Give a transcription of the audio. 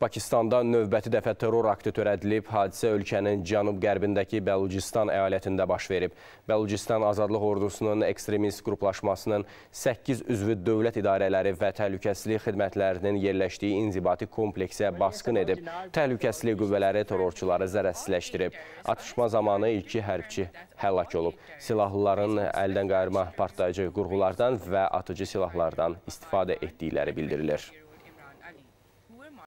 Pakistanda növbəti dəfə terror aktı törədilib. Hadisə ölkənin cənub-qərbindəki Bəlucistan əyalətində baş verib. Bəlucistan Azadlıq Ordusunun ekstremist qruplaşmasının 8 üzvü dövlət idarələri və təhlükəsizlik xidmətlərinin yerləşdiyi inzibati kompleksə basqın edib. Təhlükəsizlik qüvvələri terrorçuları zərərsizləşdirib. Atışma zamanı iki hərbçi həlak olub. Silahlıların əldən qayırma partlayıcı qurğulardan və atıcı silahlardan istifadə etdikləri bildirilir.